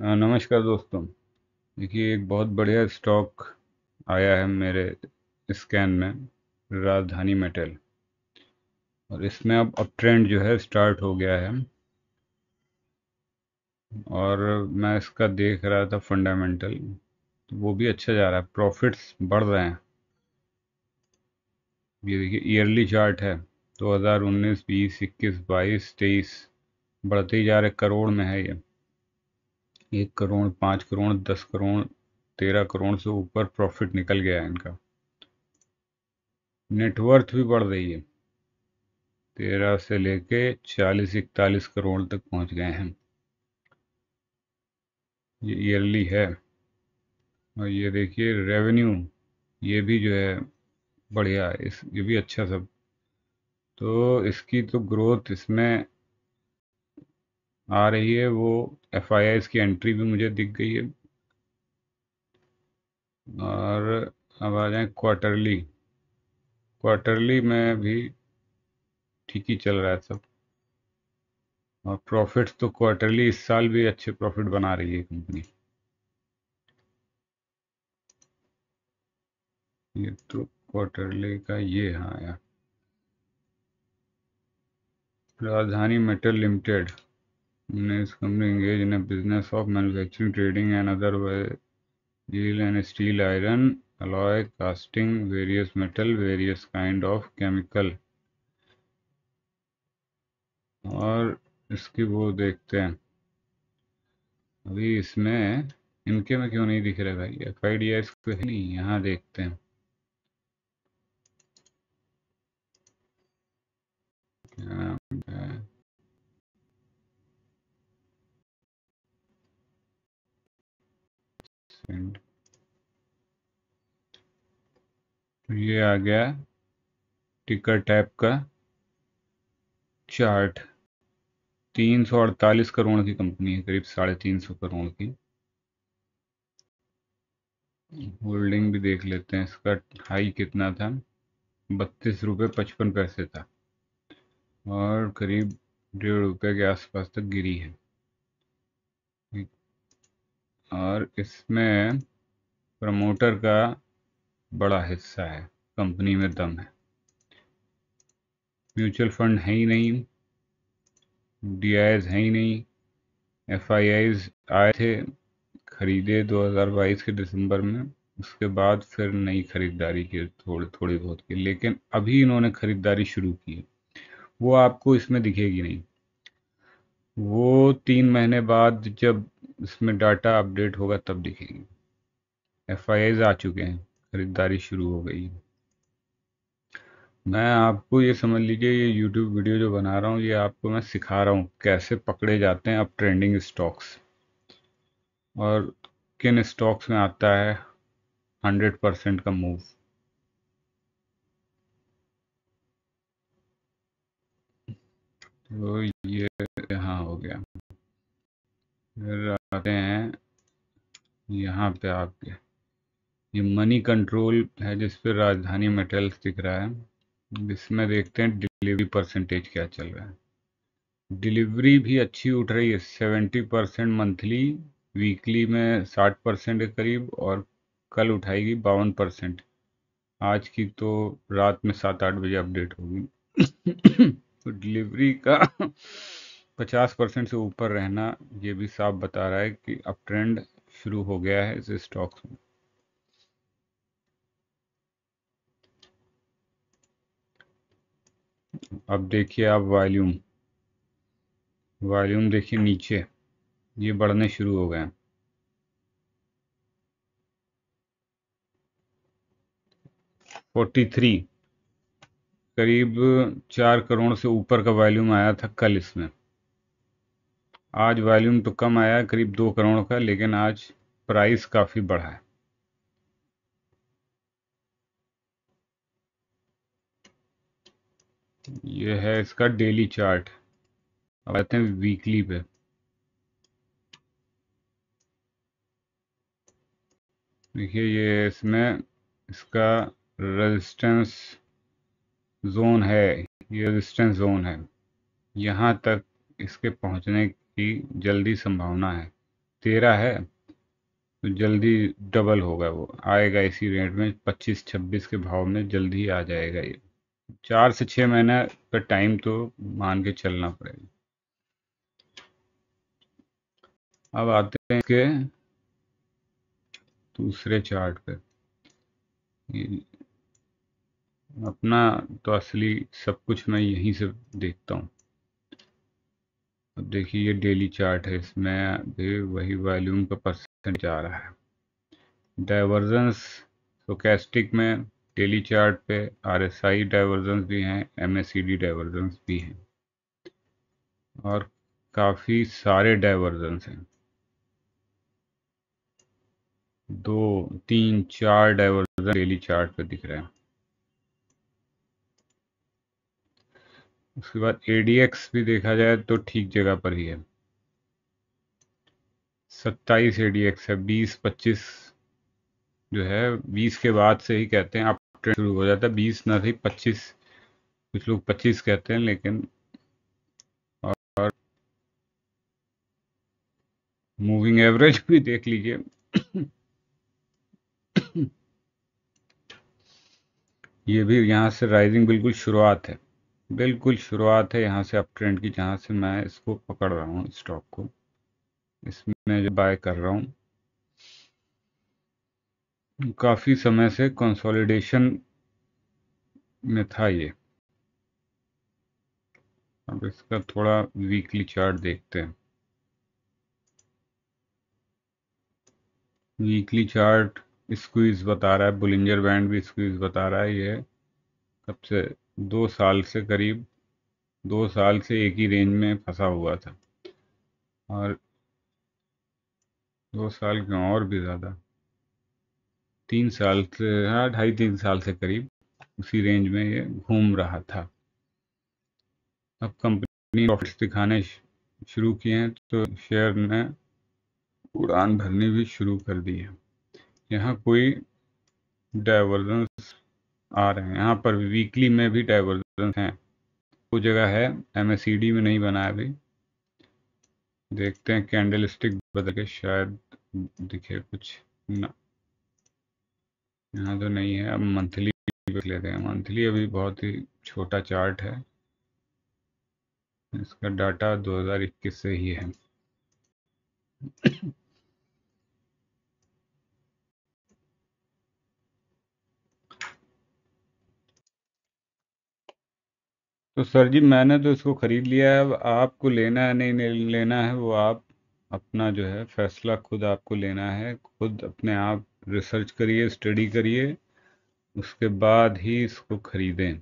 नमस्कार दोस्तों देखिए एक बहुत बढ़िया स्टॉक आया है मेरे स्कैन में राजधानी मेटल और इसमें अब अप ट्रेंड जो है स्टार्ट हो गया है और मैं इसका देख रहा था फंडामेंटल तो वो भी अच्छा जा रहा है प्रॉफिट्स बढ़ रहे हैं ये देखिए ईयरली चार्ट है 2019, 20, 21, 22, 23 बढ़ते ही जा रहे करोड़ में है ये एक करोड़ पाँच करोड़ दस करोड़ तेरह करोड़ से ऊपर प्रॉफिट निकल गया है इनका नेटवर्थ भी बढ़ रही है तेरह से लेके चालीस इकतालीस करोड़ तक पहुंच गए हैं ये ईयरली है और ये देखिए रेवेन्यू ये भी जो है बढ़िया इस ये भी अच्छा सब तो इसकी तो ग्रोथ इसमें आ रही है वो एफ आई की एंट्री भी मुझे दिख गई है और अब आ जाए क्वार्टरली क्वार्टरली में भी ठीक ही चल रहा है सब और प्रॉफिट तो क्वार्टरली इस साल भी अच्छे प्रॉफिट बना रही है कंपनी ये तो क्वार्टरली का ये हाँ यार Rajdhani metal limited This company engaged in a business of manufacturing, trading, and other deal and steel iron alloy casting, various metal, various kind of chemical. और इसकी वो देखते हैं अभी इसमें इनके में क्यों नहीं दिख रहा भाई एफ आई डी एस को नहीं यहाँ देखते हैं क्या परसेंट तो ये आ गया टिकर टैप का चार्ट तीन सौ अड़तालीस करोड़ की कंपनी है करीब साढ़े तीन सौ करोड़ की होल्डिंग भी देख लेते हैं इसका हाई कितना था बत्तीस रुपये पचपन पैसे था और करीब डेढ़ रुपये के आसपास तक गिरी है और इसमें प्रमोटर का बड़ा हिस्सा है कंपनी में दम है म्यूचुअल फंड है ही नहीं डी है ही नहीं एफ आई आए थे खरीदे 2022 के दिसंबर में उसके बाद फिर नई खरीदारी की थोड़ी थोड़ी बहुत की लेकिन अभी इन्होंने खरीदारी शुरू की वो आपको इसमें दिखेगी नहीं वो तीन महीने बाद जब इसमें डाटा अपडेट होगा तब दिखेंगे एफ आ चुके हैं खरीदारी शुरू हो गई मैं आपको ये समझ लीजिए ये यूट्यूब वीडियो जो बना रहा हूँ ये आपको मैं सिखा रहा हूँ कैसे पकड़े जाते हैं अब ट्रेंडिंग स्टॉक्स और किन स्टॉक्स में आता है हंड्रेड परसेंट का मूव तो ये यहाँ हो गया फिर आते हैं यहाँ पे आपके ये मनी कंट्रोल है जिस पर राजधानी मेटल्स दिख रहा है इसमें देखते हैं डिलीवरी परसेंटेज क्या चल रहा है डिलीवरी भी अच्छी उठ रही है सेवेंटी परसेंट मंथली वीकली में साठ परसेंट के करीब और कल उठाएगी बावन परसेंट आज की तो रात में सात आठ बजे अपडेट होगी तो डिलीवरी का पचास परसेंट से ऊपर रहना ये भी साफ बता रहा है कि अब ट्रेंड शुरू हो गया है इस स्टॉक्स में अब देखिए आप वॉल्यूम वॉल्यूम देखिए नीचे ये बढ़ने शुरू हो गए हैं फोर्टी थ्री करीब चार करोड़ से ऊपर का वॉल्यूम आया था कल इसमें आज वॉल्यूम तो कम आया करीब दो करोड़ का लेकिन आज प्राइस काफ़ी बढ़ा है ये है इसका डेली चार्ट अब आते हैं वीकली पे देखिए ये इसमें इसका रेजिस्टेंस जोन है ये रेजिस्टेंस जोन है यहाँ तक इसके पहुँचने की जल्दी संभावना है तेरह है तो जल्दी डबल होगा वो आएगा इसी रेट में पच्चीस छब्बीस के भाव में जल्दी ही आ जाएगा ये चार से छः महीना का टाइम तो मान के चलना पड़ेगा अब आते हैं इसके दूसरे चार्ट पर अपना तो असली सब कुछ मैं यहीं से देखता हूँ अब देखिए ये डेली चार्ट है इसमें भी वही वॉल्यूम का परसेंट जा रहा है डाइवर्जेंस सोकेस्टिक में डेली चार्ट पे आरएसआई डाइवर्जेंस भी हैं एमएसईडी डाइवर्जेंस भी हैं और काफ़ी सारे डाइवर्जेंस हैं दो तीन चार डाइवर्जन डेली चार्ट पे दिख रहे हैं उसके बाद एडीएक्स भी देखा जाए तो ठीक जगह पर ही है सत्ताईस एडीएक्स है बीस पच्चीस जो है बीस के बाद से ही कहते हैं आप ट्रेंड शुरू हो जाता है बीस ना सही पच्चीस कुछ लोग पच्चीस कहते हैं लेकिन और मूविंग एवरेज भी देख लीजिए ये भी यहाँ से राइजिंग बिल्कुल शुरुआत है बिल्कुल शुरुआत है यहाँ से अप ट्रेंड की जहाँ से मैं इसको पकड़ रहा हूँ स्टॉक को इसमें जो बाय कर रहा हूँ काफ़ी समय से कंसोलिडेशन में था ये अब इसका थोड़ा वीकली चार्ट देखते हैं वीकली चार्ट स्क्वीज बता रहा है बुलिंजर बैंड भी स्क्वीज बता रहा है ये कब से दो साल से करीब दो साल से एक ही रेंज में फंसा हुआ था और दो साल क्यों और भी ज़्यादा तीन साल से हाँ ढाई तीन साल से करीब उसी रेंज में ये घूम रहा था अब कंपनी प्रॉफिट्स दिखाने शुरू किए हैं तो शेयर ने उड़ान भरनी भी शुरू कर दी है यहाँ कोई डाइवर्जेंस आ रहे हैं यहाँ पर वीकली में भी डाइवर्जन हैं वो जगह है एम में नहीं बना अभी देखते हैं कैंडल स्टिक बदल के शायद दिखे कुछ ना यहाँ तो नहीं है अब मंथली देख लेते हैं मंथली अभी बहुत ही छोटा चार्ट है इसका डाटा 2021 से ही है तो सर जी मैंने तो इसको ख़रीद लिया है अब आपको लेना है नहीं नहीं लेना है वो आप अपना जो है फ़ैसला खुद आपको लेना है खुद अपने आप रिसर्च करिए स्टडी करिए उसके बाद ही इसको ख़रीदें